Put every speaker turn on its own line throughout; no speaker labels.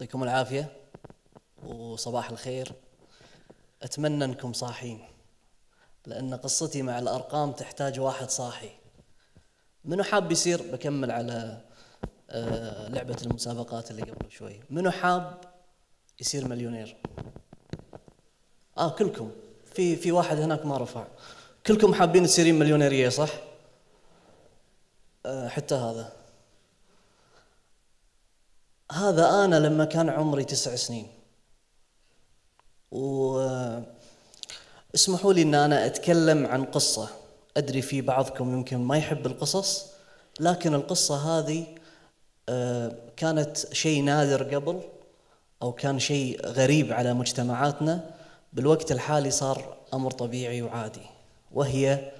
يعطيكم العافية وصباح الخير أتمنى أنكم صاحين لأن قصتي مع الأرقام تحتاج واحد صاحي منو حاب يصير بكمل على آه، لعبة المسابقات اللي قبل شوي منو حاب يصير مليونير آه كلكم في في واحد هناك ما رفع كلكم حابين تصيرين مليونيرية صح؟ آه، حتى هذا هذا أنا لما كان عمري تسع سنين و اسمحوا لي أن أنا أتكلم عن قصة أدري في بعضكم يمكن ما يحب القصص لكن القصة هذه آه، كانت شيء نادر قبل أو كان شيء غريب على مجتمعاتنا بالوقت الحالي صار أمر طبيعي وعادي وهي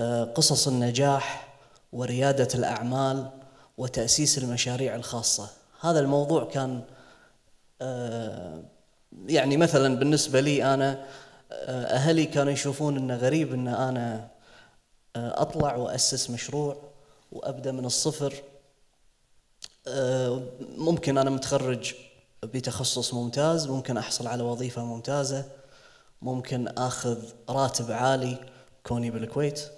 آه، قصص النجاح وريادة الأعمال وتأسيس المشاريع الخاصة هذا الموضوع كان آه، يعني مثلا بالنسبه لي انا آه، اهلي كانوا يشوفون انه غريب ان انا آه، اطلع واسس مشروع وابدا من الصفر ممكن انا متخرج بتخصص ممتاز ممكن احصل على وظيفه ممتازه ممكن اخذ راتب عالي كوني بالكويت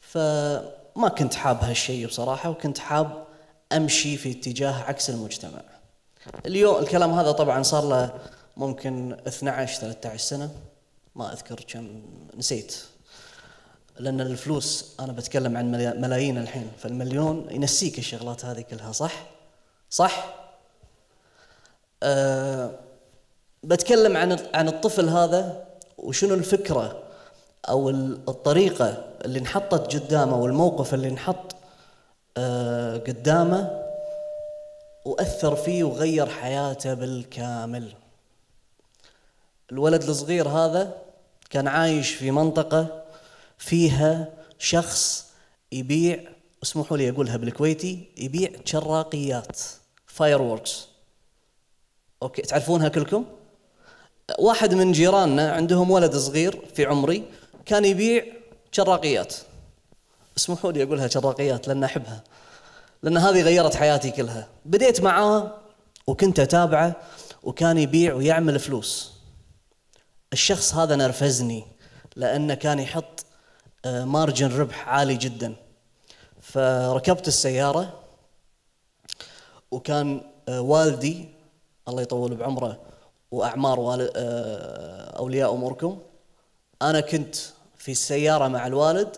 فما كنت حاب هالشيء بصراحه وكنت حاب امشي في اتجاه عكس المجتمع. اليوم الكلام هذا طبعا صار له ممكن 12 13 سنه ما اذكر كم نسيت لان الفلوس انا بتكلم عن ملايين الحين فالمليون ينسيك الشغلات هذه كلها صح؟ صح؟ أه بتكلم عن عن الطفل هذا وشنو الفكره او الطريقه اللي انحطت قدامه والموقف اللي انحط آه، قدامه وأثر فيه وغير حياته بالكامل الولد الصغير هذا كان عايش في منطقة فيها شخص يبيع اسمحوا لي أقولها بالكويتي يبيع شراقيات فاير ووركس أوكي تعرفونها كلكم؟ واحد من جيراننا عندهم ولد صغير في عمري كان يبيع شراقيات اسمحوا لي اقولها شراقيات لان احبها لان هذه غيرت حياتي كلها بديت معاه وكنت اتابعه وكان يبيع ويعمل فلوس الشخص هذا نرفزني لانه كان يحط آه، مارجن ربح عالي جدا فركبت السياره وكان آه، والدي الله يطول بعمره واعمار آه، اولياء اموركم انا كنت في السياره مع الوالد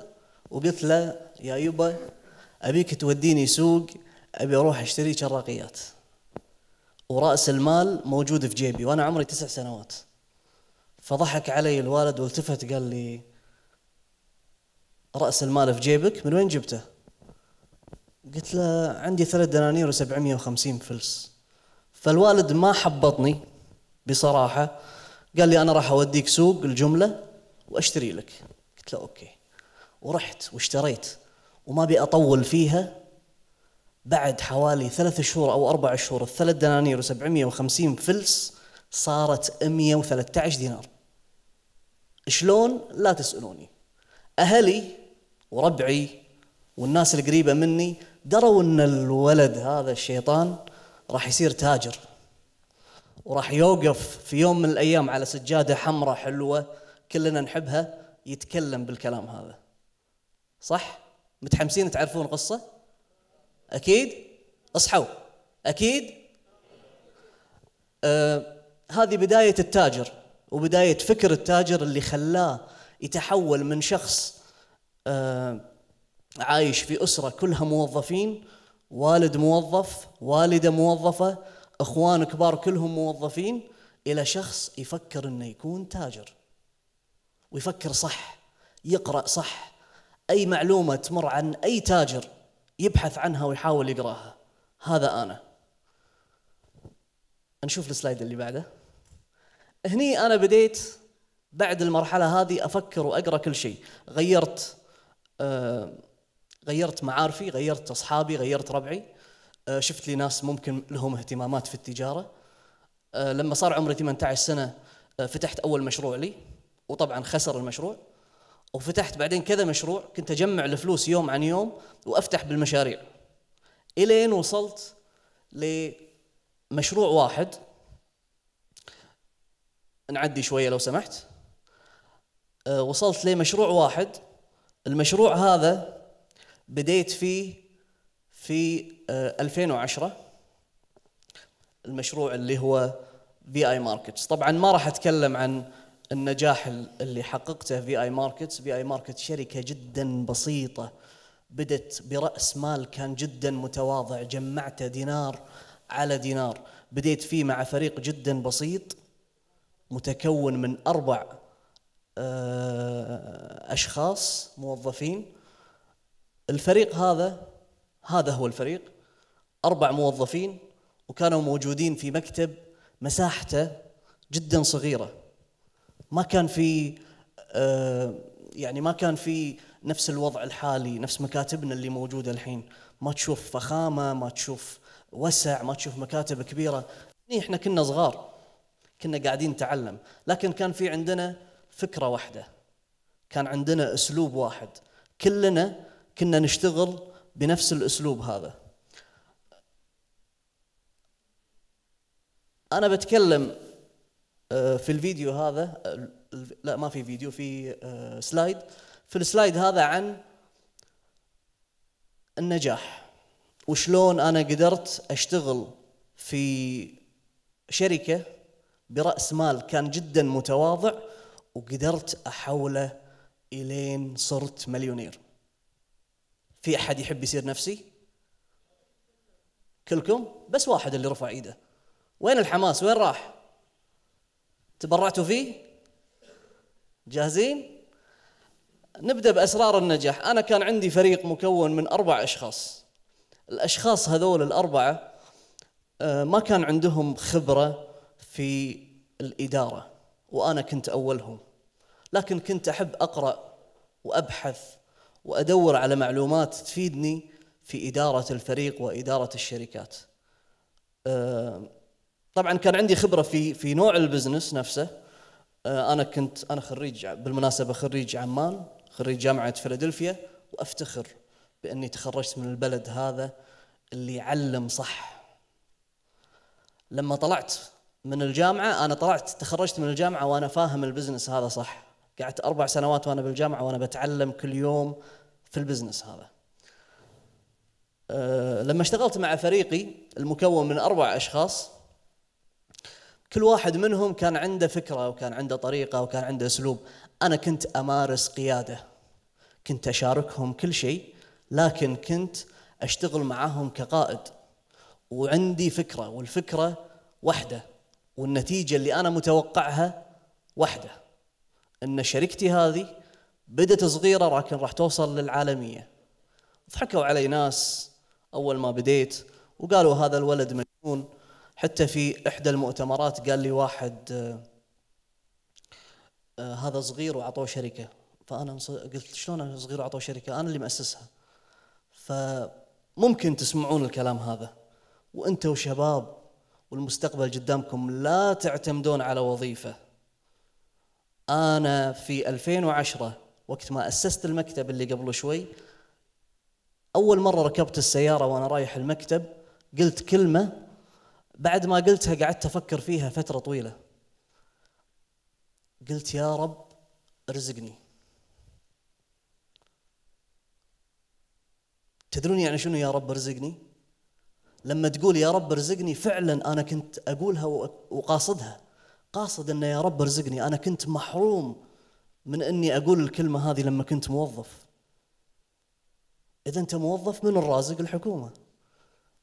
وقلت له يا يبا أبيك توديني سوق أبي أروح أشتري شراقيات ورأس المال موجود في جيبي وأنا عمري تسع سنوات فضحك علي الوالد والتفت قال لي رأس المال في جيبك من وين جبته؟ قلت له عندي ثلاث دنانير و750 فلس فالوالد ما حبطني بصراحة قال لي أنا راح أوديك سوق الجملة وأشتري لك قلت له أوكي ورحت واشتريت وما ابي اطول فيها بعد حوالي ثلاثة شهور او اربع شهور الثلاث دنانير و750 فلس صارت 113 دينار شلون لا تسالوني اهلي وربعي والناس القريبه مني دروا ان الولد هذا الشيطان راح يصير تاجر وراح يوقف في يوم من الايام على سجاده حمراء حلوه كلنا نحبها يتكلم بالكلام هذا صح؟ متحمسين تعرفون قصة؟ أكيد؟ اصحوا أكيد؟ آه هذه بداية التاجر وبداية فكر التاجر اللي خلاه يتحول من شخص آه عايش في أسرة كلها موظفين والد موظف والدة موظفة اخوان كبار كلهم موظفين الى شخص يفكر انه يكون تاجر ويفكر صح يقرا صح أي معلومة تمر عن أي تاجر يبحث عنها ويحاول يقراها هذا أنا نشوف السلايد اللي بعده هني أنا بديت بعد المرحلة هذه أفكر وأقرأ كل شيء غيرت آه غيرت معارفي غيرت أصحابي غيرت ربعي آه شفت لي ناس ممكن لهم اهتمامات في التجارة آه لما صار عمري 18 سنة آه، فتحت أول مشروع لي وطبعا خسر المشروع وفتحت بعدين كذا مشروع كنت اجمع الفلوس يوم عن يوم وافتح بالمشاريع الين وصلت لمشروع واحد نعدي شويه لو سمحت آه، وصلت لمشروع واحد المشروع هذا بديت فيه في 2010 آه، المشروع اللي هو في اي ماركتس طبعا ما راح اتكلم عن النجاح اللي حققته في اي ماركت في اي ماركت شركه جدا بسيطه بدت براس مال كان جدا متواضع جمعته دينار على دينار بديت فيه مع فريق جدا بسيط متكون من اربع آه، اشخاص موظفين الفريق هذا هذا هو الفريق اربع موظفين وكانوا موجودين في مكتب مساحته جدا صغيره ما كان في آه، يعني ما كان في نفس الوضع الحالي نفس مكاتبنا اللي موجوده الحين ما تشوف فخامه ما تشوف وسع ما تشوف مكاتب كبيره إيه، احنا كنا صغار كنا قاعدين نتعلم لكن كان في عندنا فكره واحده كان عندنا اسلوب واحد كلنا كنا نشتغل بنفس الاسلوب هذا انا بتكلم آه، في الفيديو هذا آه، لا ما في فيديو في آه، سلايد في السلايد هذا عن النجاح وشلون انا قدرت اشتغل في شركه براس مال كان جدا متواضع وقدرت احوله الين صرت مليونير في احد يحب يصير نفسي كلكم بس واحد اللي رفع ايده وين الحماس وين راح تبرعتوا فيه؟ جاهزين؟ نبدأ بأسرار النجاح أنا كان عندي فريق مكون من أربع أشخاص الأشخاص هذول الأربعة آه، ما كان عندهم خبرة في الإدارة وأنا كنت أولهم لكن كنت أحب أقرأ وأبحث وأدور على معلومات تفيدني في إدارة الفريق وإدارة الشركات آه، طبعا كان عندي خبره في في نوع البزنس نفسه آه، انا كنت انا خريج بالمناسبه خريج عمان خريج جامعه فيلادلفيا وافتخر باني تخرجت من البلد هذا اللي علم صح لما طلعت من الجامعه انا طلعت تخرجت من الجامعه وانا فاهم البزنس هذا صح قعدت اربع سنوات وانا بالجامعه وانا بتعلم كل يوم في البزنس هذا آه، لما اشتغلت مع فريقي المكون من اربع اشخاص كل واحد منهم كان عنده فكرة وكان عنده طريقة وكان عنده أسلوب أنا كنت أمارس قيادة كنت أشاركهم كل شيء لكن كنت أشتغل معهم كقائد وعندي فكرة والفكرة واحدة والنتيجة اللي أنا متوقعها واحدة أن شركتي هذه بدت صغيرة لكن راح توصل للعالمية ضحكوا علي ناس أول ما بديت وقالوا هذا الولد مجنون حتى في إحدى المؤتمرات قال لي واحد آه، آه، هذا صغير وعطوه شركة فأنا قلت شلون أنا صغير وعطوه شركة أنا اللي مأسسها فممكن تسمعون الكلام هذا وأنتوا وشباب والمستقبل قدامكم لا تعتمدون على وظيفة أنا في 2010 وقت ما أسست المكتب اللي قبل شوي أول مرة ركبت السيارة وأنا رايح المكتب قلت كلمة بعد ما قلتها قعدت افكر فيها فتره طويله قلت يا رب ارزقني تدرون يعني شنو يا رب ارزقني لما تقول يا رب ارزقني فعلا انا كنت اقولها وقاصدها قاصد ان يا رب ارزقني انا كنت محروم من اني اقول الكلمه هذه لما كنت موظف اذا انت موظف من الرازق الحكومه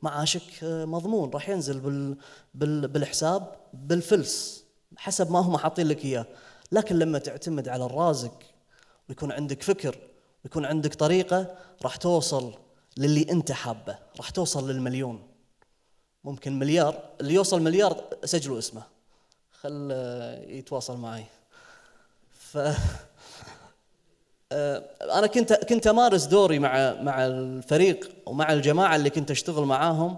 معاشك آه، مضمون راح ينزل بال بال بالحساب بالفلس حسب ما هم حاطين لك اياه لكن لما تعتمد على الرازق ويكون عندك فكر ويكون عندك طريقه راح توصل للي انت حابه راح توصل للمليون ممكن مليار اللي يوصل مليار سجلوا اسمه خل آه، يتواصل معي ف آه، انا كنت كنت امارس دوري مع مع الفريق ومع الجماعه اللي كنت اشتغل معاهم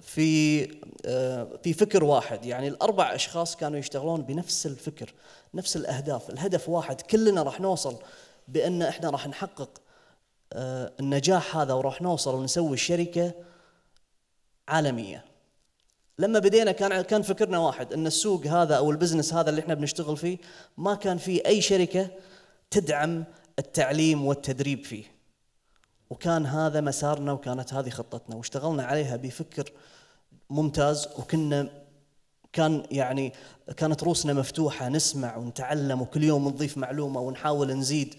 في آه، في فكر واحد يعني الاربع اشخاص كانوا يشتغلون بنفس الفكر نفس الاهداف الهدف واحد كلنا راح نوصل بان احنا راح نحقق آه، النجاح هذا وراح نوصل ونسوي الشركه عالميه لما بدينا كان كان فكرنا واحد ان السوق هذا او البزنس هذا اللي احنا بنشتغل فيه ما كان فيه اي شركه تدعم التعليم والتدريب فيه وكان هذا مسارنا وكانت هذه خطتنا واشتغلنا عليها بفكر ممتاز وكنا كان يعني كانت روسنا مفتوحه نسمع ونتعلم وكل يوم نضيف معلومه ونحاول نزيد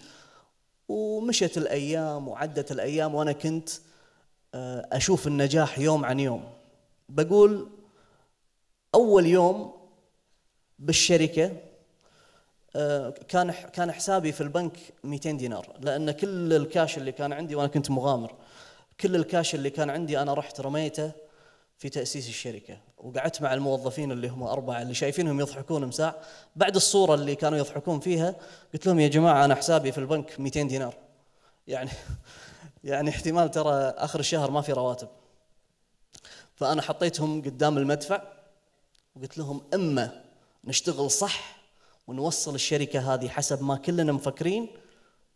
ومشت الايام وعدت الايام وانا كنت آه، اشوف النجاح يوم عن يوم بقول اول يوم بالشركه كان كان حسابي في البنك 200 دينار لان كل الكاش اللي كان عندي وانا كنت مغامر كل الكاش اللي كان عندي انا رحت رميته في تاسيس الشركه وقعدت مع الموظفين اللي هم اربعه اللي شايفينهم يضحكون مساع بعد الصوره اللي كانوا يضحكون فيها قلت لهم يا جماعه انا حسابي في البنك 200 دينار يعني يعني احتمال ترى اخر الشهر ما في رواتب فانا حطيتهم قدام المدفع وقلت لهم اما نشتغل صح ونوصل الشركة هذه حسب ما كلنا مفكرين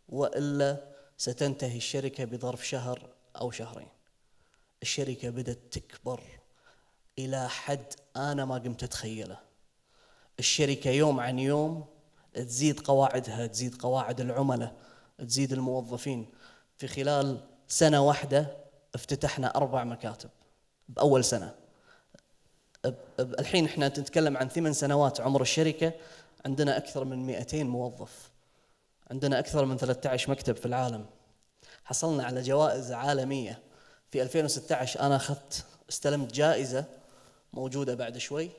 وإلا ستنتهي الشركة بظرف شهر أو شهرين الشركة بدأت تكبر إلى حد أنا ما قمت أتخيله الشركة يوم عن يوم تزيد قواعدها تزيد قواعد العملاء تزيد الموظفين في خلال سنة واحدة افتتحنا أربع مكاتب بأول سنة الحين احنا نتكلم عن ثمان سنوات عمر الشركة عندنا أكثر من 200 موظف عندنا أكثر من 13 مكتب في العالم حصلنا على جوائز عالمية في 2016 أنا أخذت استلمت جائزة موجودة بعد شوي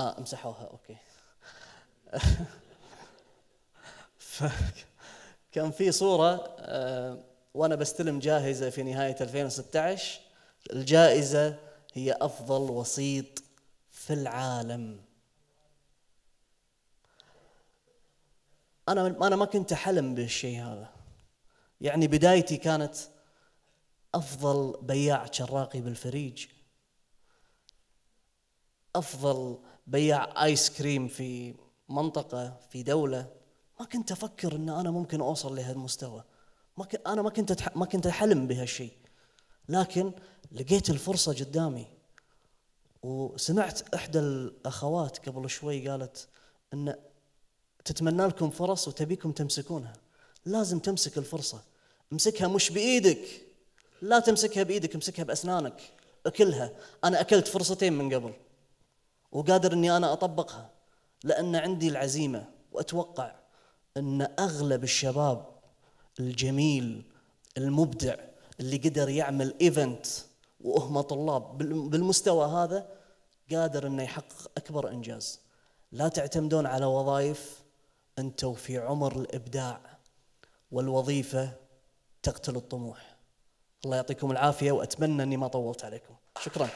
آه امسحوها أوكي فكان في صورة آه، وأنا بستلم جاهزة في نهاية 2016 الجائزة هي أفضل وسيط في العالم انا انا ما كنت احلم بالشيء هذا يعني بدايتي كانت افضل بياع شراقي بالفريج افضل بياع ايس كريم في منطقه في دوله ما كنت افكر ان انا ممكن اوصل لهالمستوى ما ك... انا ما كنت أتح... ما كنت احلم بهالشيء لكن لقيت الفرصه قدامي وسمعت احدى الاخوات قبل شوي قالت ان تتمنى لكم فرص وتبيكم تمسكونها لازم تمسك الفرصة امسكها مش بإيدك لا تمسكها بإيدك امسكها بأسنانك أكلها أنا أكلت فرصتين من قبل وقادر أني أنا أطبقها لأن عندي العزيمة وأتوقع أن أغلب الشباب الجميل المبدع اللي قدر يعمل ايفنت وهم طلاب بالمستوى هذا قادر انه يحقق اكبر انجاز لا تعتمدون على وظائف انتم في عمر الابداع والوظيفه تقتل الطموح الله يعطيكم العافيه واتمنى اني ما طولت عليكم شكرا